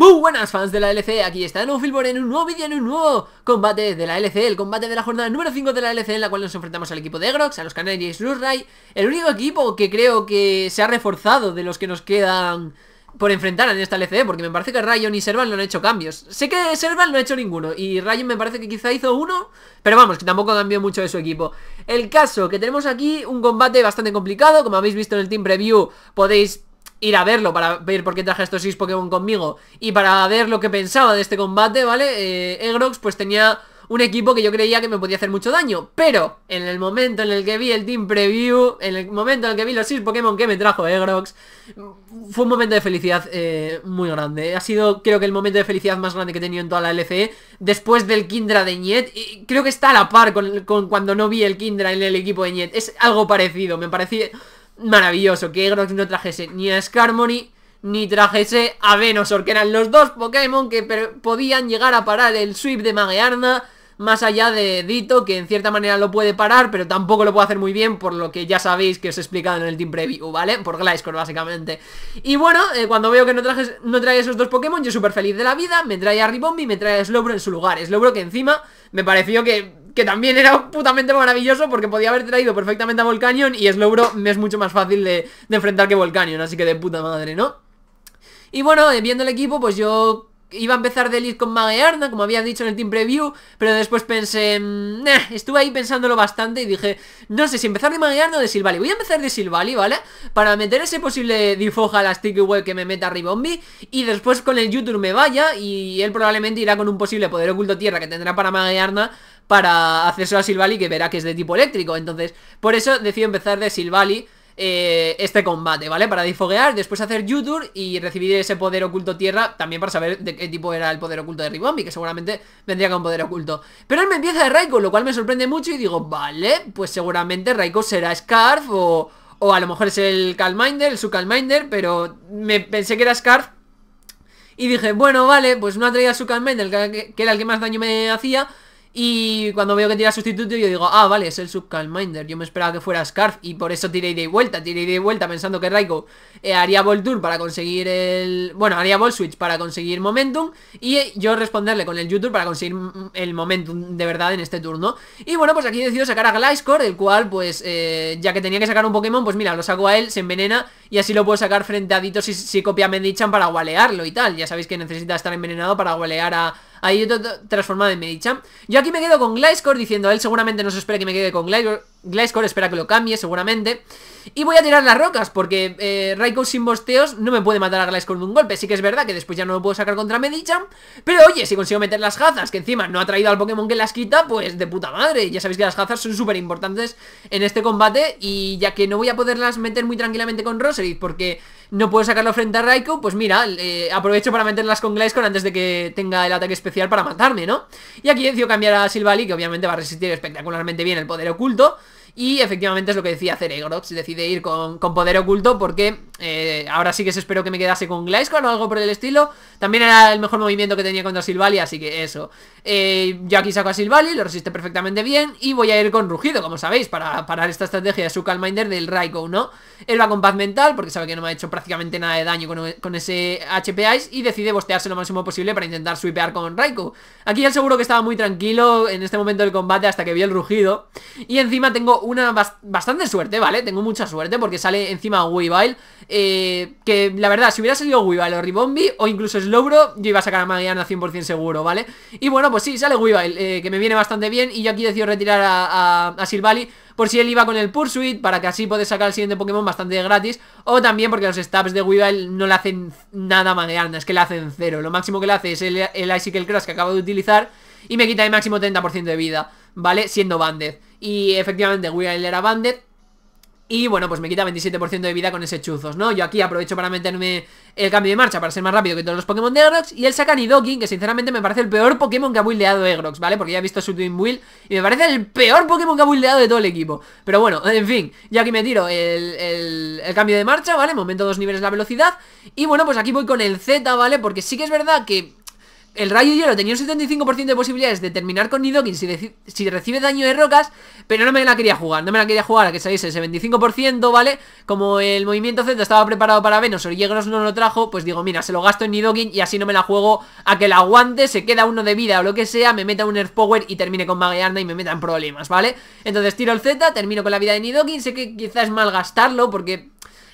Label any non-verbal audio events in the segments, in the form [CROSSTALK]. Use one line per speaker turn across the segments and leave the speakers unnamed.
Muy buenas fans de la LC, aquí está nuevo Filbor en un nuevo vídeo, en un nuevo combate de la LC, El combate de la jornada número 5 de la LC en la cual nos enfrentamos al equipo de Grox, a los Canaries Ray El único equipo que creo que se ha reforzado de los que nos quedan por enfrentar en esta LCE Porque me parece que Rayon y Serval no han hecho cambios Sé que Serval no ha hecho ninguno y Rayon me parece que quizá hizo uno Pero vamos, que tampoco cambió mucho de su equipo El caso, que tenemos aquí un combate bastante complicado Como habéis visto en el Team Preview podéis ir a verlo para ver por qué traje estos 6 Pokémon conmigo y para ver lo que pensaba de este combate, ¿vale? Eh, Egrox pues tenía un equipo que yo creía que me podía hacer mucho daño, pero en el momento en el que vi el Team Preview, en el momento en el que vi los 6 Pokémon que me trajo Egrox, mm, fue un momento de felicidad eh, muy grande. Ha sido creo que el momento de felicidad más grande que he tenido en toda la LCE después del Kindra de Niet. Y creo que está a la par con, con cuando no vi el Kindra en el equipo de Niet. Es algo parecido, me parecía maravilloso que Grox no trajese ni a Skarmory ni trajese a Venusaur, que eran los dos Pokémon que podían llegar a parar el sweep de Magearna, más allá de Dito, que en cierta manera lo puede parar, pero tampoco lo puede hacer muy bien, por lo que ya sabéis que os he explicado en el Team Preview, ¿vale? Por Gliscor, básicamente. Y bueno, eh, cuando veo que no, trajes, no trae esos dos Pokémon, yo súper feliz de la vida, me trae a Ribombi, me trae a Slowbro en su lugar. Slowbro que encima me pareció que que también era putamente maravilloso porque podía haber traído perfectamente a Volcanion y es me es mucho más fácil de, enfrentar que Volcanion, así que de puta madre, ¿no? Y bueno, eh, viendo el equipo, pues yo iba a empezar de lead con Magearna, como había dicho en el team preview, pero después pensé, mm, estuve ahí pensándolo bastante y dije, no sé si empezar de Magearna o de Silvali. Voy a empezar de Silvali, ¿vale? Para meter ese posible difoja a la Sticky Web que me meta Ribombi y después con el YouTube me vaya y él probablemente irá con un posible poder oculto tierra que tendrá para Magearna para acceso a Silvali que verá que es de tipo eléctrico. Entonces, por eso decido empezar de Silvali eh, este combate, ¿vale? Para difoguear, después hacer YouTube. y recibir ese poder oculto tierra, también para saber de qué tipo era el poder oculto de Ribombi, que seguramente vendría con poder oculto. Pero él me empieza de Raiko, lo cual me sorprende mucho y digo, vale, pues seguramente Raiko será Scarf o... O a lo mejor es el Calminder, el su Calminder, pero me pensé que era Scarf y dije, bueno, vale, pues no ha traído su Calminder, que era el que más daño me hacía, y cuando veo que tira sustituto yo digo, ah, vale, es el Subcalminder Yo me esperaba que fuera Scarf y por eso tiré de vuelta Tiré de vuelta pensando que Raiko eh, haría Ball para conseguir el... Bueno, haría Ball Switch para conseguir Momentum Y yo responderle con el YouTube para conseguir el Momentum de verdad en este turno Y bueno, pues aquí he decidido sacar a Gliscor, el cual pues eh, ya que tenía que sacar un Pokémon Pues mira, lo saco a él, se envenena y así lo puedo sacar frente a Dito si, si copia Medichan para gualearlo y tal Ya sabéis que necesita estar envenenado para gualear a Ahí transformado en Medicham, Yo aquí me quedo con Gliscor diciendo, a él seguramente no se espera que me quede con Gliscor. Gliscor espera que lo cambie, seguramente. Y voy a tirar las rocas, porque eh, Raikou sin bosteos no me puede matar a Gliscor de un golpe. Sí que es verdad que después ya no lo puedo sacar contra Medicham, Pero oye, si consigo meter las jazas, que encima no ha traído al Pokémon que las quita, pues de puta madre. Ya sabéis que las jazas son súper importantes en este combate. Y ya que no voy a poderlas meter muy tranquilamente con Roserith, porque no puedo sacarlo frente a Raikou, pues mira, eh, aprovecho para meterlas con Glycon antes de que tenga el ataque especial para matarme, ¿no? Y aquí decido cambiar a Silvali, que obviamente va a resistir espectacularmente bien el poder oculto. Y efectivamente es lo que decía Ceregrox, decide ir con, con poder oculto porque eh, ahora sí que se espero que me quedase con Gliscon o algo por el estilo. También era el mejor movimiento que tenía contra Silvali, así que eso. yo aquí saco a Silvali, lo resiste perfectamente bien. Y voy a ir con Rugido, como sabéis, para parar esta estrategia de su Calminder del Raikou, ¿no? Él va con paz mental, porque sabe que no me ha hecho prácticamente nada de daño con, ese HP Ice. Y decide bostearse lo máximo posible para intentar sweepear con Raikou. Aquí él seguro que estaba muy tranquilo en este momento del combate hasta que vi el rugido. Y encima tengo una bastante suerte, ¿vale? Tengo mucha suerte porque sale encima Weavile eh, que la verdad, si hubiera salido Weavile o Ribombi o incluso Slowbro, yo iba a sacar a Mariana 100% seguro, ¿vale? Y bueno, pues sí, sale Weavile eh, que me viene bastante bien y yo aquí decido retirar a, Silvali por si él iba con el Pursuit, para que así puedes sacar el siguiente Pokémon bastante gratis, o también porque los stabs de Weavile no le hacen nada a magueando, es que le hacen cero, lo máximo que le hace es el, Icicle Crash que acabo de utilizar, y me quita el máximo 30% de vida, ¿vale? Siendo Banded, y efectivamente Weavile era Banded, y bueno, pues me quita 27% de vida con ese chuzos, ¿no? Yo aquí aprovecho para meterme el cambio de marcha para ser más rápido que todos los Pokémon de Egrox. Y el Sakanidokin, que sinceramente me parece el peor Pokémon que ha buildeado Egrox, ¿vale? Porque ya he visto su Twin Will y me parece el peor Pokémon que ha buildeado de todo el equipo. Pero bueno, en fin, ya aquí me tiro el, el cambio de marcha, ¿vale? Momento dos niveles la velocidad. Y bueno, pues aquí voy con el Z, ¿vale? Porque sí que es verdad que el rayo hielo tenía un 75% de posibilidades de terminar con Nidoking si, si, recibe daño de rocas, pero no me la quería jugar, no me la quería jugar, a que sabéis, ese 25%, ¿vale? Como el movimiento Z estaba preparado para o Yegros no lo trajo, pues digo, mira, se lo gasto en Nidoking y así no me la juego a que la aguante, se queda uno de vida o lo que sea, me meta un Earth Power y termine con Magearna y me meta en problemas, ¿vale? Entonces tiro el Z, termino con la vida de Nidoking, sé que quizás es gastarlo porque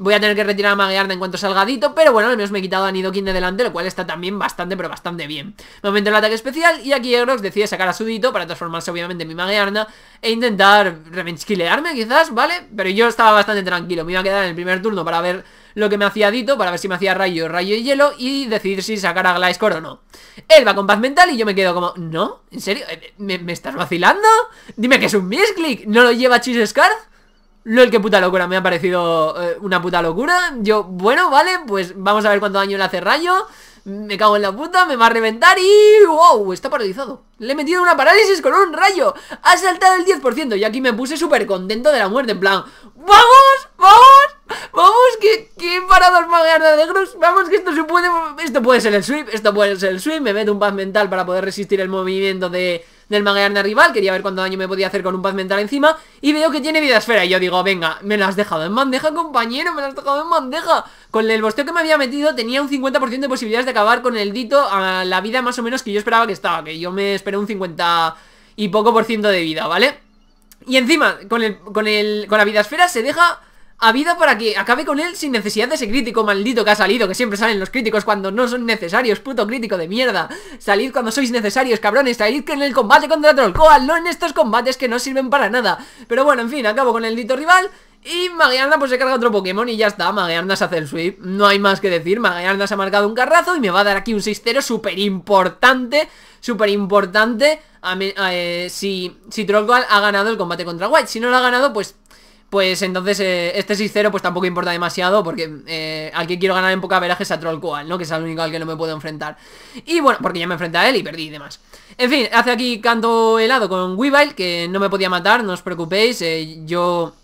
Voy a tener que retirar a Magearna en cuanto salgadito, pero bueno, al menos me he quitado a Nidoking de delante, lo cual está también bastante, pero bastante bien. Momento el ataque especial y aquí Egrox decide sacar a Sudito para transformarse obviamente en mi Magearna e intentar killearme quizás, ¿vale? Pero yo estaba bastante tranquilo, me iba a quedar en el primer turno para ver lo que me hacía Dito para ver si me hacía rayo, rayo y hielo y decidir si sacar a Gliscor o no. Él va con paz mental y yo me quedo como, ¿no? ¿En serio? Eh, ¿Me, estás vacilando? Dime que es un misclick, ¿no lo lleva Cheese Scarf? el que puta locura, me ha parecido eh, una puta locura Yo, bueno, vale, pues vamos a ver cuánto daño le hace Rayo Me cago en la puta, me va a reventar y... ¡Wow! Está paralizado Le he metido una parálisis con un rayo Ha saltado el 10% y aquí me puse súper contento de la muerte En plan, ¡vamos! ¡Vamos! ¡Vamos! ¡Qué, qué parados maguear de negros! ¡Vamos que esto se puede... Esto puede ser el sweep, esto puede ser el sweep Me meto un paz mental para poder resistir el movimiento de del de rival, quería ver cuánto daño me podía hacer con un paz mental encima, y veo que tiene vida esfera, y yo digo, venga, me la has dejado en bandeja, compañero, me la has dejado en bandeja. Con el bosteo que me había metido tenía un 50% de posibilidades de acabar con el dito a la vida más o menos que yo esperaba que estaba, que yo me esperé un 50 y poco por ciento de vida, ¿vale? Y encima, con, el, con, con la vida esfera se deja habida para que acabe con él sin necesidad de ese crítico maldito que ha salido, que siempre salen los críticos cuando no son necesarios, puto crítico de mierda. Salid cuando sois necesarios, cabrones, salid en el combate contra Trollcoal. no en estos combates que no sirven para nada. Pero bueno, en fin, acabo con el dito rival. Y Magearna pues se carga otro Pokémon y ya está, Magearna se hace el sweep, no hay más que decir, Magearna se ha marcado un carrazo y me va a dar aquí un 6-0 súper importante, súper importante eh, si, si Trollcoal ha ganado el combate contra White, si no lo ha ganado pues pues entonces eh, este 6-0 pues tampoco importa demasiado porque eh, al que quiero ganar en poca veraje es a Trollcoal, ¿no? Que es el único al que no me puedo enfrentar. Y bueno, porque ya me enfrenté a él y perdí y demás. En fin, hace aquí canto helado con Weavile, que no me podía matar, no os preocupéis. Eh, yo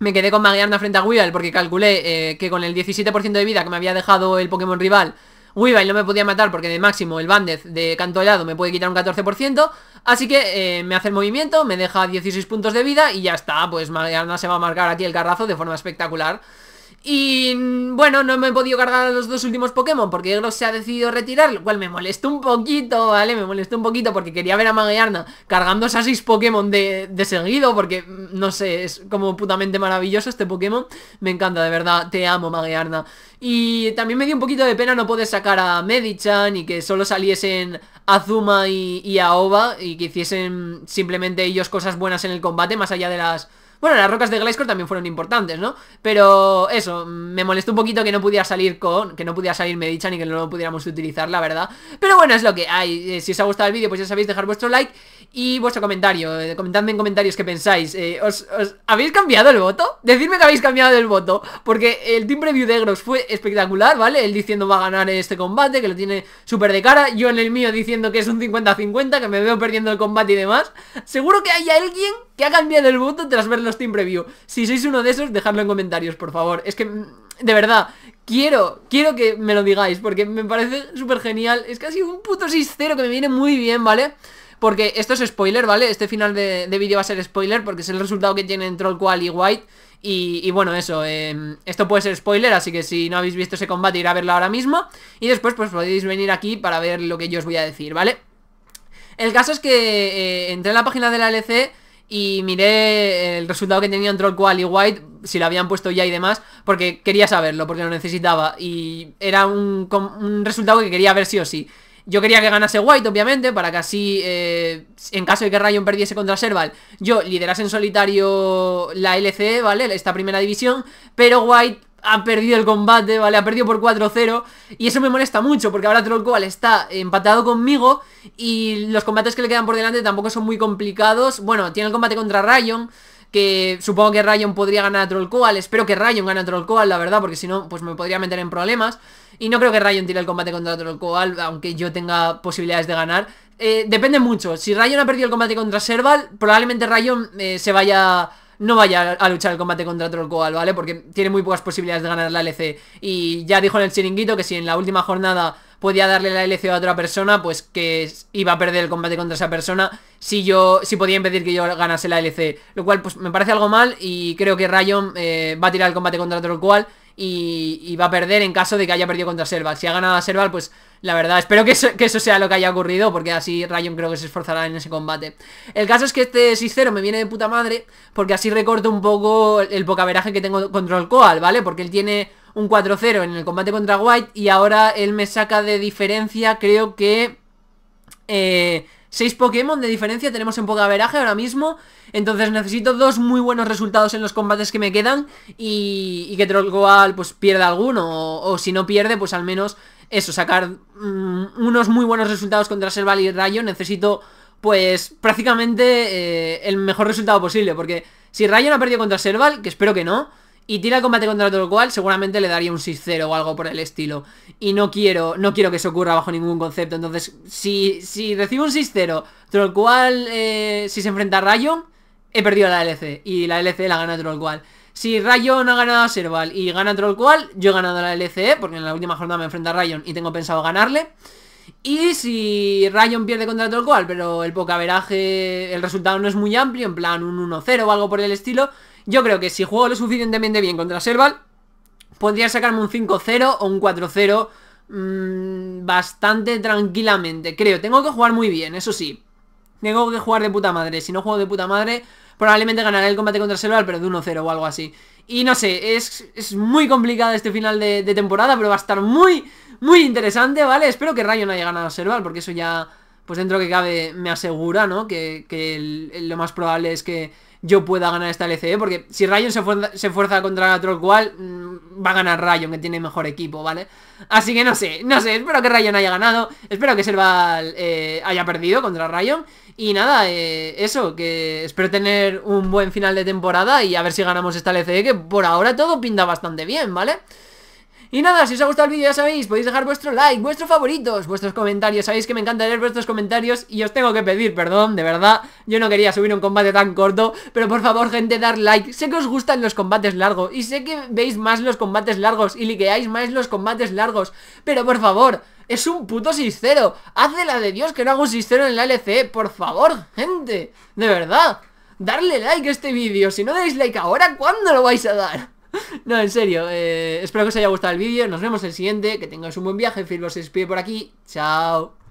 me quedé con Magearna frente a Weavile porque calculé que con el 17% de vida que me había dejado el Pokémon rival... Weavile no me podía matar porque de máximo el Bandez de canto helado me puede quitar un 14%. Así que eh, me hace el movimiento, me deja 16 puntos de vida y ya está. Pues mañana se va a marcar aquí el carrazo de forma espectacular. Y bueno, no me he podido cargar a los dos últimos Pokémon porque Egros se ha decidido retirar, lo cual me molestó un poquito, ¿vale? Me molestó un poquito porque quería ver a Magearna Cargando a seis Pokémon de, seguido porque, mm, no sé, es como putamente maravilloso este Pokémon. Me encanta, de verdad, te amo Magearna. Y también me dio un poquito de pena no poder sacar a Medichan y que solo saliesen Azuma y, a Oba y que hiciesen simplemente ellos cosas buenas en el combate más allá de las bueno, las rocas de Gliscor también fueron importantes, ¿no? Pero eso, me molestó un poquito que no pudiera salir con... Que no pudiera salir Medicha ni que no lo pudiéramos utilizar, la verdad. Pero bueno, es lo que hay. Eh, si os ha gustado el vídeo, pues ya sabéis, dejar vuestro like y vuestro comentario. Eh, comentadme en comentarios qué pensáis. Eh, ¿os, habéis cambiado el voto? Decidme que habéis cambiado el voto. Porque el team preview de gross fue espectacular, ¿vale? Él diciendo va a ganar este combate, que lo tiene súper de cara. Yo en el mío diciendo que es un 50-50, que me veo perdiendo el combate y demás. Seguro que hay alguien ¿Qué ha cambiado el mundo tras ver los Team Preview? Si sois uno de esos, dejadlo en comentarios, por favor. Es que, mm, de verdad, quiero, quiero que me lo digáis, porque me parece súper genial. Es casi un puto 6 que me viene muy bien, ¿vale? Porque esto es spoiler, ¿vale? Este final de, vídeo va a ser spoiler porque es el resultado que tienen Troll, Qual y White. Y, bueno, eso, em, esto puede ser spoiler, así que si no habéis visto ese combate, ir a verlo ahora mismo. Y después, pues podéis venir aquí para ver lo que yo os voy a decir, ¿vale? El caso es que eh, entré en la página de la LC y miré el resultado que tenían Qual y White, si lo habían puesto ya y demás, porque quería saberlo, porque lo necesitaba. Y era un, resultado que quería ver sí o sí. Yo quería que ganase White, obviamente, para que así, eh, en caso de que Rayon perdiese contra Serval, yo liderase en solitario la LCE, ¿vale? Esta primera división, pero White ha perdido el combate, ¿vale? Ha perdido por 4-0 y eso me molesta mucho porque ahora Trollcoal está empatado conmigo y los combates que le quedan por delante tampoco son muy complicados. Bueno, tiene el combate contra Rayon, que supongo que Rayon podría ganar a Trollcoal, espero que Rayon gane a Trollcoal, la verdad, porque si no, pues me podría meter en problemas. Y no creo que Rayon tire el combate contra Trollcoal, aunque yo tenga posibilidades de ganar. Eh, depende mucho, si Rayon ha perdido el combate contra Serval, probablemente Rayon eh, se vaya no vaya a luchar el combate contra Troll ¿vale? Porque tiene muy pocas posibilidades de ganar la LC. Y ya dijo en el chiringuito que si en la última jornada podía darle la LC a otra persona, pues que iba a perder el combate contra esa persona si yo si podía impedir que yo ganase la LC. Lo cual pues me parece algo mal y creo que Rayon eh, va a tirar el combate contra Troll y, va a perder en caso de que haya perdido contra Serval. Si ha ganado a Serval, pues la verdad, espero que eso, sea lo que haya ocurrido, porque así Rayon creo que se esforzará en ese combate. El caso es que este 6-0 me viene de puta madre, porque así recorto un poco el pocaveraje que tengo contra el Coal, ¿vale? Porque él tiene un 4-0 en el combate contra White y ahora él me saca de diferencia, creo que... Eh, Seis Pokémon de diferencia tenemos en averaje ahora mismo. Entonces necesito dos muy buenos resultados en los combates que me quedan. Y, que Trollcoal pues pierda alguno. O, si no pierde, pues al menos eso, sacar mm, unos muy buenos resultados contra Serval y Rayo. Necesito pues prácticamente eh, el mejor resultado posible. Porque si Rayo no ha perdido contra Serval, que espero que no y tira el combate contra otro cual, seguramente le daría un 6-0 o algo por el estilo. Y no quiero, no quiero que se ocurra bajo ningún concepto. Entonces, si, si recibo un 6-0, Troll cual, eh, si se enfrenta a Rayon, he perdido la LC. Y la LC la gana Troll cual. Si Rayon ha ganado a Serval y gana Troll cual, yo he ganado la LCE, eh, porque en la última jornada me enfrenta a Rayon y tengo pensado ganarle. Y si Rayon pierde contra Troll cual, pero el pocaveraje, el resultado no es muy amplio, en plan un 1-0 o algo por el estilo, yo creo que si juego lo suficientemente bien contra Serval, podría sacarme un 5-0 o un 4-0 mm, bastante tranquilamente, creo. Tengo que jugar muy bien, eso sí. Tengo que jugar de puta madre. Si no juego de puta madre, probablemente ganaré el combate contra Serval, pero de 1-0 o algo así. Y no sé, es, muy complicado este final de, temporada, pero va a estar muy, muy interesante, ¿vale? Espero que Rayo no haya ganado a Serval, porque eso ya, pues dentro que cabe, me asegura, ¿no? Que, lo más probable es que yo pueda ganar esta LCE. Porque si Rayon se, fuerza, contra otro cual... Mm, va a ganar Rayon, que tiene mejor equipo, ¿vale? Así que no sé, no sé, espero que Rayon haya ganado. Espero que Serval eh, haya perdido contra Rayon. Y nada, eh, eso, que espero tener un buen final de temporada y a ver si ganamos esta LCE, que por ahora todo pinta bastante bien, ¿vale? vale y nada, si os ha gustado el vídeo ya sabéis, podéis dejar vuestro like, vuestros favoritos, vuestros comentarios Sabéis que me encanta leer vuestros comentarios y os tengo que pedir perdón, de verdad Yo no quería subir un combate tan corto, pero por favor gente, dar like Sé que os gustan los combates largos y sé que veis más los combates largos y liqueáis más los combates largos Pero por favor, es un puto sincero. 0 la de Dios que no hago un 6 en la LC, por favor, gente De verdad, darle like a este vídeo Si no dais like ahora, ¿cuándo lo vais a dar? [LAUGHS] No, en serio, eh, espero que os haya gustado el vídeo. Nos vemos en el siguiente. Que tengáis un buen viaje. Phil se despide por aquí. Chao.